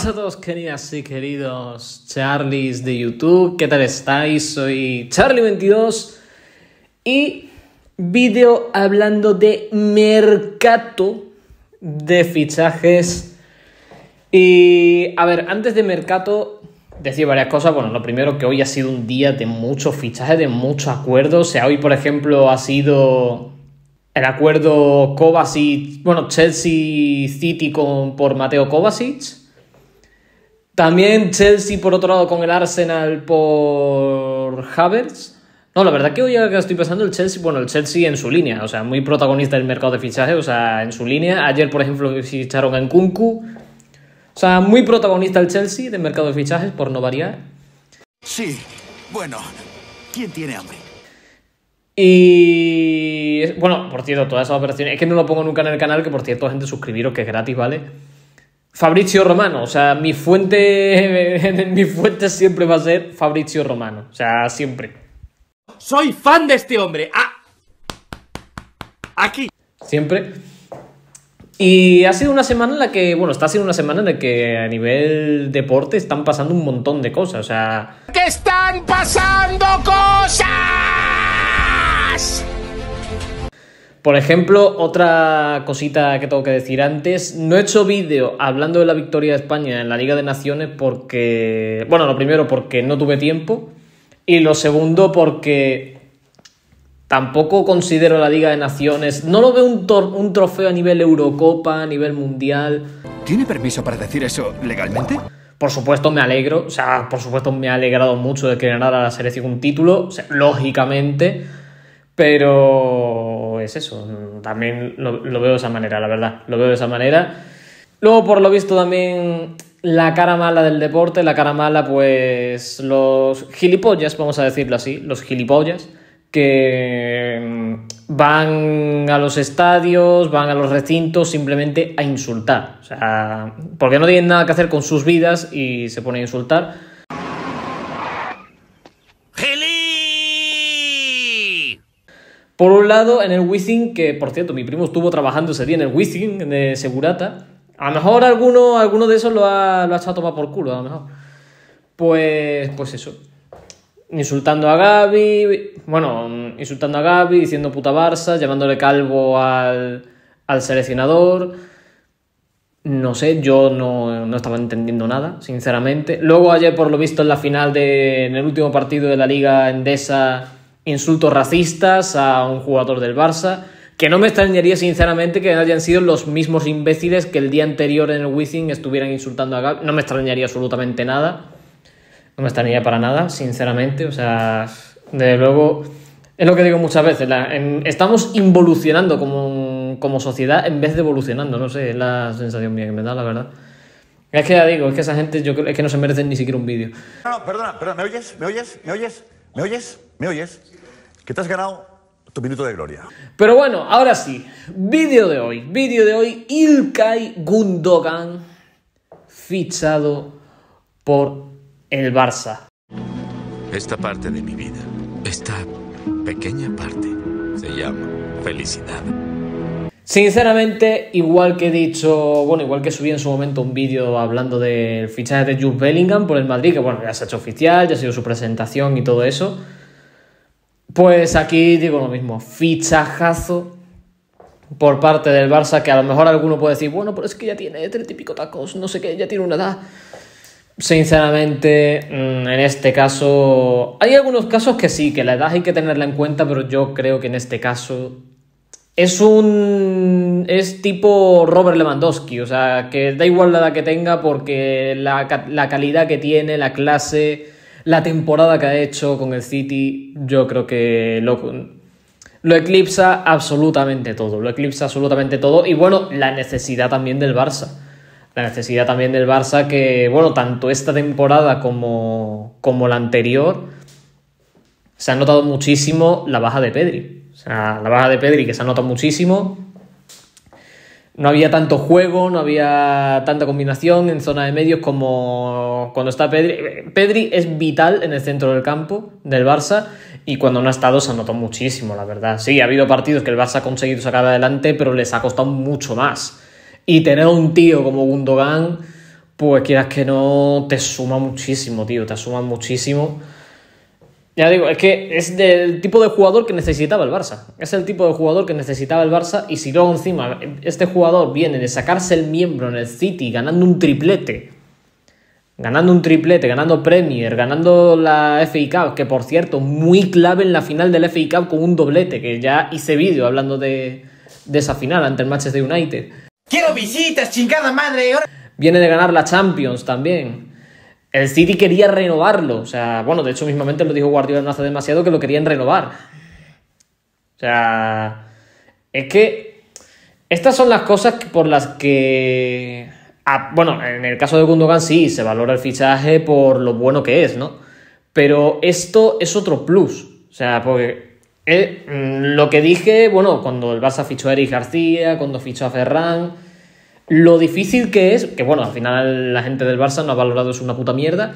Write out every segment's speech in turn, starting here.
Hola a todos, queridas y queridos Charlies de YouTube? ¿Qué tal estáis? Soy Charlie22 y vídeo hablando de mercado de fichajes. Y a ver, antes de mercado, decir varias cosas. Bueno, lo primero que hoy ha sido un día de muchos fichajes, de muchos acuerdos. O sea, hoy, por ejemplo, ha sido el acuerdo Kovacic, bueno, Chelsea City por Mateo Kovacic. También Chelsea, por otro lado, con el Arsenal por Havertz. No, la verdad que hoy que estoy pensando el Chelsea, bueno, el Chelsea en su línea, o sea, muy protagonista del mercado de fichajes, o sea, en su línea. Ayer, por ejemplo, ficharon en Kunku. O sea, muy protagonista el Chelsea del mercado de fichajes, por no variar. Sí, bueno, ¿quién tiene hambre? Y bueno, por cierto, todas esas operaciones, es que no lo pongo nunca en el canal, que por cierto, gente, suscribiros que es gratis, ¿vale? Fabrizio Romano, o sea, mi fuente, mi fuente siempre va a ser Fabrizio Romano, o sea, siempre. Soy fan de este hombre. Ah, aquí. Siempre. Y ha sido una semana en la que, bueno, está siendo una semana en la que a nivel deporte están pasando un montón de cosas, o sea... ¡Que están pasando cosas! Por ejemplo, otra cosita que tengo que decir antes, no he hecho vídeo hablando de la victoria de España en la Liga de Naciones porque, bueno, lo primero porque no tuve tiempo y lo segundo porque tampoco considero la Liga de Naciones, no lo veo un, un trofeo a nivel Eurocopa, a nivel mundial. ¿Tiene permiso para decir eso legalmente? Por supuesto me alegro, o sea, por supuesto me ha alegrado mucho de que ganara la selección un título, lógicamente, pero pues eso. También lo, lo veo de esa manera, la verdad. Lo veo de esa manera. Luego, por lo visto, también la cara mala del deporte, la cara mala, pues los gilipollas, vamos a decirlo así, los gilipollas, que mm, van a los estadios, van a los recintos simplemente a insultar. O sea, porque no tienen nada que hacer con sus vidas y se ponen a insultar Por un lado, en el Wizzing, que por cierto, mi primo estuvo trabajando ese día en el Wizzing de Segurata. A lo mejor alguno, alguno de esos lo ha, lo ha echado a tomar por culo, a lo mejor. Pues, pues eso. Insultando a Gaby, bueno, insultando a Gaby, diciendo puta Barça, llamándole calvo al, al seleccionador. No sé, yo no, no, estaba entendiendo nada, sinceramente. Luego ayer, por lo visto, en la final de, en el último partido de la Liga Endesa, insultos racistas a un jugador del Barça, que no me extrañaría sinceramente que hayan sido los mismos imbéciles que el día anterior en el Wizzing estuvieran insultando a Gaby. No me extrañaría absolutamente nada. No me extrañaría para nada, sinceramente. O sea, desde luego, es lo que digo muchas veces. estamos involucionando como, sociedad en vez de evolucionando. No sé, es la sensación mía que me da, la verdad. Es que ya digo, es que esa gente yo creo, que no se merecen ni siquiera un vídeo. perdona, perdona, ¿me oyes? ¿Me oyes? ¿Me oyes? ¿Me oyes? ¿Me oyes? que te has ganado tu minuto de gloria. Pero bueno, ahora sí, vídeo de hoy, vídeo de hoy, Ilkay Gundogan fichado por el Barça. Esta parte de mi vida, esta pequeña parte, se llama felicidad. Sinceramente, igual que he dicho, bueno, igual que subí en su momento un vídeo hablando del fichaje de Jude Bellingham por el Madrid, que bueno, ya se ha hecho oficial, ya ha sido su presentación y todo eso. Pues aquí digo lo mismo, fichajazo por parte del Barça, que a lo mejor alguno puede decir, bueno, pero es que ya tiene tres y tacos, no sé qué, ya tiene una edad. Sinceramente, mm, en este caso, hay algunos casos que sí, que la edad hay que tenerla en cuenta, pero yo creo que en este caso es un. es tipo Robert Lewandowski, o sea, que da igual la edad que tenga porque la calidad que tiene, la clase la temporada que ha hecho con el City, yo creo que lo, eclipsa absolutamente todo, lo eclipsa absolutamente todo y bueno, la necesidad también del Barça. La necesidad también del Barça que, bueno, tanto esta temporada como, como la anterior, se ha notado muchísimo la baja de Pedri. O sea, la baja de Pedri que se ha notado muchísimo, no había tanto juego, no había tanta combinación en zona de medios como cuando está Pedri. Pedri es vital en el centro del campo del Barça y cuando no ha estado se notó muchísimo, la verdad. Sí, ha habido partidos que el Barça ha conseguido sacar adelante, pero les ha costado mucho más. Y tener un tío como Gundogan, pues quieras que no, te suma muchísimo, tío, te suma muchísimo. Ya digo, es que es del tipo de jugador que necesitaba el Barça. Es el tipo de jugador que necesitaba el Barça. Y si luego encima este jugador viene de sacarse el miembro en el City ganando un triplete. Ganando un triplete, ganando Premier, ganando la FA Cup, que por cierto, muy clave en la final del FA Cup con un doblete, que ya hice vídeo hablando de, esa final ante el Manchester United. Quiero visitas, chingada madre. Viene de ganar la Champions también. El City quería renovarlo. O sea, bueno, de hecho, mismamente lo dijo Guardiola no hace demasiado que lo querían renovar. O sea, es que estas son las cosas por las que. Ah, bueno, en el caso de Gundogan sí, se valora el fichaje por lo bueno que es, ¿no? Pero esto es otro plus. O sea, porque mm, lo que dije, bueno, cuando el Barça fichó a Eric García, cuando fichó a Ferran lo difícil que es, que bueno, al final la gente del Barça no ha valorado es una puta mierda,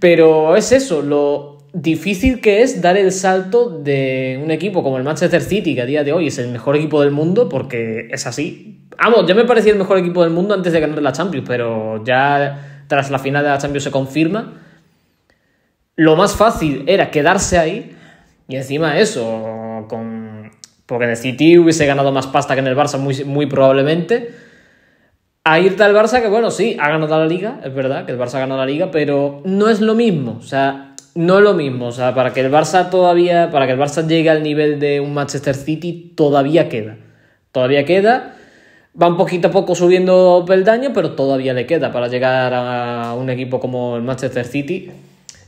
pero es eso, lo difícil que es dar el salto de un equipo como el Manchester City, que a día de hoy es el mejor equipo del mundo, porque es así. Vamos, ya me parecía el mejor equipo del mundo antes de ganar la Champions, pero ya tras la final de la Champions se confirma. Lo más fácil era quedarse ahí y encima eso, con... porque en el City hubiese ganado más pasta que en el Barça muy, muy probablemente a irte al Barça, que bueno, sí, ha ganado la liga, es verdad que el Barça ha ganado la liga, pero no es lo mismo, o sea, no es lo mismo, o sea, para que el Barça todavía, para que el Barça llegue al nivel de un Manchester City, todavía queda, todavía queda, va un poquito a poco subiendo peldaño, pero todavía le queda para llegar a un equipo como el Manchester City.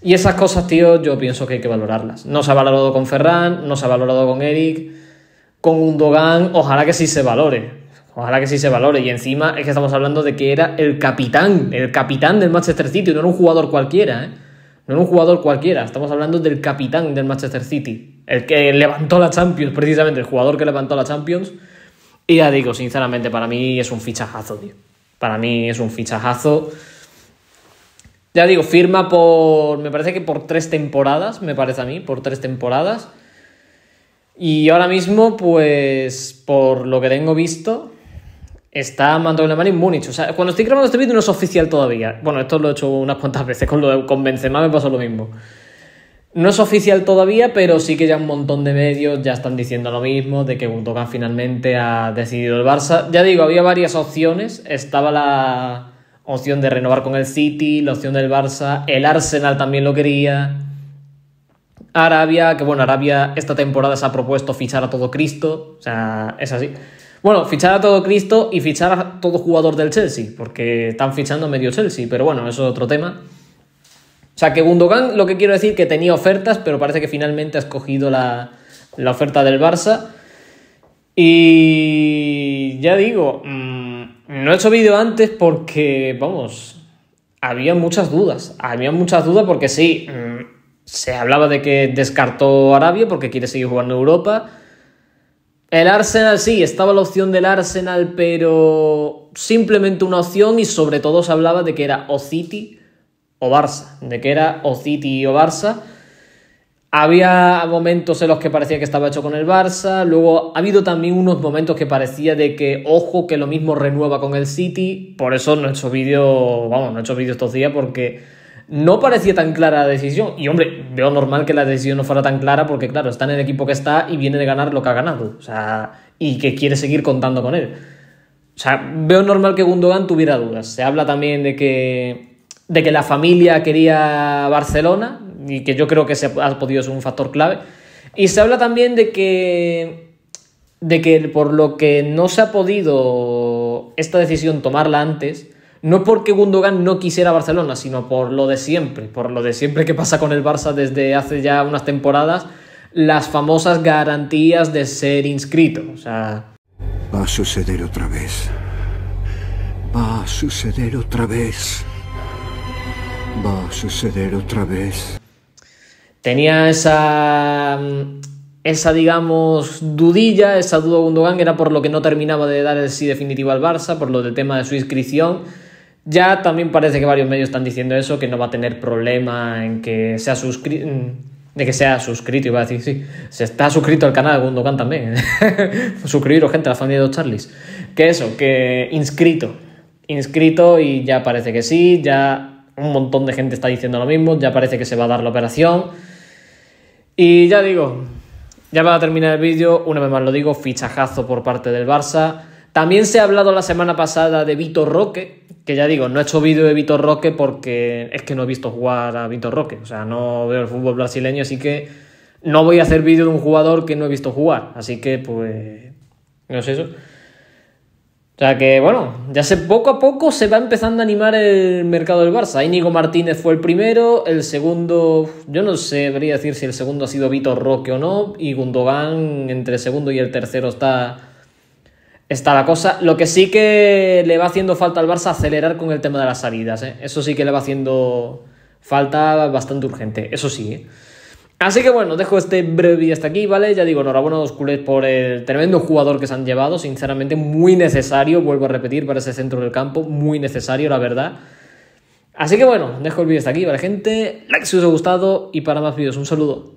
Y esas cosas, tío, yo pienso que hay que valorarlas. No se ha valorado con Ferran, no se ha valorado con Eric, con Undogan, ojalá que sí se valore Ojalá que sí se valore. Y encima es que estamos hablando de que era el capitán, el capitán del Manchester City, no era un jugador cualquiera, ¿eh? No era un jugador cualquiera, estamos hablando del capitán del Manchester City, el que levantó la Champions, precisamente, el jugador que levantó la Champions. Y ya digo, sinceramente, para mí es un fichajazo, tío. Para mí es un fichajazo. Ya digo, firma por. Me parece que por tres temporadas, me parece a mí, por tres temporadas. Y ahora mismo, pues, por lo que tengo visto, está Mando una en Múnich. O sea, cuando estoy grabando este vídeo no es oficial todavía. Bueno, esto lo he hecho unas cuantas veces con, lo de, con Benzema, me pasó lo mismo. No es oficial todavía, pero sí que ya un montón de medios ya están diciendo lo mismo, de que Gundogan finalmente ha decidido el Barça. Ya digo, había varias opciones. Estaba la opción de renovar con el City, la opción del Barça, el Arsenal también lo quería. Arabia, que bueno, Arabia esta temporada se ha propuesto fichar a todo Cristo, o sea, es así. Bueno, fichar a todo Cristo y fichar a todo jugador del Chelsea, porque están fichando medio Chelsea, pero bueno, eso es otro tema. O sea, que Gundogan, lo que quiero decir, que tenía ofertas, pero parece que finalmente ha escogido la, oferta del Barça. Y ya digo, mm, no he hecho vídeo antes porque, vamos, había muchas dudas. Había muchas dudas porque sí, mm, se hablaba de que descartó Arabia porque quiere seguir jugando Europa. El Arsenal, sí, estaba la opción del Arsenal, pero simplemente una opción y sobre todo se hablaba de que era o City o Barça, de que era o City o Barça. Había momentos en los que parecía que estaba hecho con el Barça, luego ha habido también unos momentos que parecía de que, ojo, que lo mismo renueva con el City, por eso no he hecho vídeo, vamos, no he hecho vídeo estos días porque no parecía tan clara la decisión. Y hombre, veo normal que la decisión no fuera tan clara porque, claro, está en el equipo que está y viene de ganar lo que ha ganado. O sea, y que quiere seguir contando con él. O sea, veo normal que Gundogan tuviera dudas. Se habla también de que, de que la familia quería Barcelona y que yo creo que se ha podido ser un factor clave. Y se habla también de que, de que por lo que no se ha podido esta decisión tomarla antes no porque Gundogan no quisiera Barcelona, sino por lo de siempre, por lo de siempre que pasa con el Barça desde hace ya unas temporadas, las famosas garantías de ser inscrito. O sea... Va a suceder otra vez. Va a suceder otra vez. Va a suceder otra vez. Tenía esa esa, digamos, dudilla, esa duda Gundogan, era por lo que no terminaba de dar el sí definitivo al Barça, por lo del tema de su inscripción. Ya también parece que varios medios están diciendo eso, que no va a tener problema en que sea suscrito. Mm, de que sea suscrito, va a decir, sí. Se está suscrito al canal de Gundogan también. Suscribiros, gente, a la familia de los Charlies. Que eso, que inscrito. Inscrito y ya parece que sí, ya un montón de gente está diciendo lo mismo, ya parece que se va a dar la operación. Y ya digo, ya va a terminar el vídeo, una vez más lo digo, fichajazo por parte del Barça también se ha hablado la semana pasada de Vitor Roque, que ya digo, no he hecho vídeo de Vitor Roque porque es que no he visto jugar a Vitor Roque, o sea, no veo el fútbol brasileño, así que no voy a hacer vídeo de un jugador que no he visto jugar, así que pues no sé. eso. O sea que bueno, ya sé, poco a poco se va empezando a animar el mercado del Barça. Inigo Martínez fue el primero, el segundo, yo no sé, debería decir si el segundo ha sido Vitor Roque o no, y Gundogan entre el segundo y el tercero está está la cosa. Lo que sí que le va haciendo falta al Barça acelerar con el tema de las salidas. ¿eh? Eso sí que le va haciendo falta bastante urgente. Eso sí. ¿eh? Así que bueno, dejo este breve vídeo hasta aquí, ¿vale? Ya digo, enhorabuena a los culés por el tremendo jugador que se han llevado. Sinceramente, muy necesario, vuelvo a repetir, para ese centro del campo. Muy necesario, la verdad. Así que bueno, dejo el vídeo hasta aquí, ¿vale, gente? Like si os ha gustado y para más vídeos, un saludo.